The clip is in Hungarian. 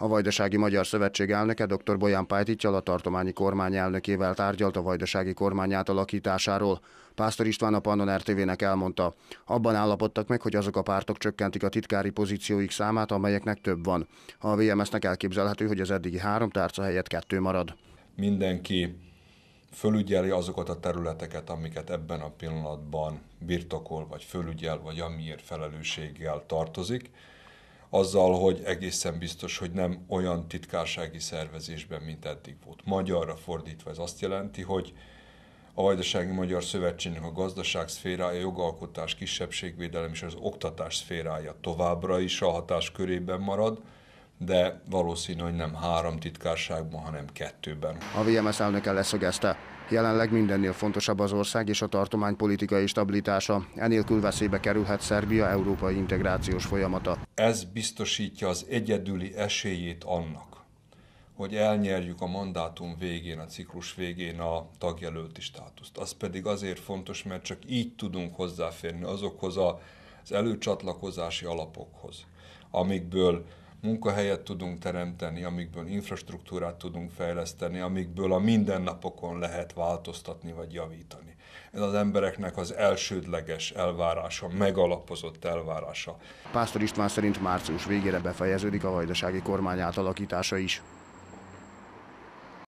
A Vajdasági Magyar Szövetség elnöke dr. Bolyán Pájtitjal a tartományi kormány elnökével tárgyalt a vajdasági kormány átalakításáról. Pásztor István a Pannon RTV-nek elmondta, abban állapodtak meg, hogy azok a pártok csökkentik a titkári pozícióik számát, amelyeknek több van. A VMS-nek elképzelhető, hogy az eddigi három tárca helyett kettő marad. Mindenki fölügyeli azokat a területeket, amiket ebben a pillanatban birtokol, vagy fölügyel, vagy amiért felelősséggel tartozik azzal, hogy egészen biztos, hogy nem olyan titkársági szervezésben, mint eddig volt. Magyarra fordítva ez azt jelenti, hogy a Vajdasági Magyar Szövetségnek a gazdaság szférája, jogalkotás, kisebbségvédelem és az oktatás szférája továbbra is a hatás körében marad, de valószínű, hogy nem három titkárságban, hanem kettőben. A VMS elnöke leszögezte. Jelenleg mindennél fontosabb az ország és a tartomány politikai stabilitása, enélkül veszélybe kerülhet Szerbia európai integrációs folyamata. Ez biztosítja az egyedüli esélyét annak, hogy elnyerjük a mandátum végén, a ciklus végén a tagjelölti státuszt. Az pedig azért fontos, mert csak így tudunk hozzáférni azokhoz az előcsatlakozási alapokhoz, amikből munkahelyet tudunk teremteni, amikből infrastruktúrát tudunk fejleszteni, amikből a mindennapokon lehet változtatni vagy javítani. Ez az embereknek az elsődleges elvárása, megalapozott elvárása. Pásztor István szerint március végére befejeződik a vajdasági kormány átalakítása is.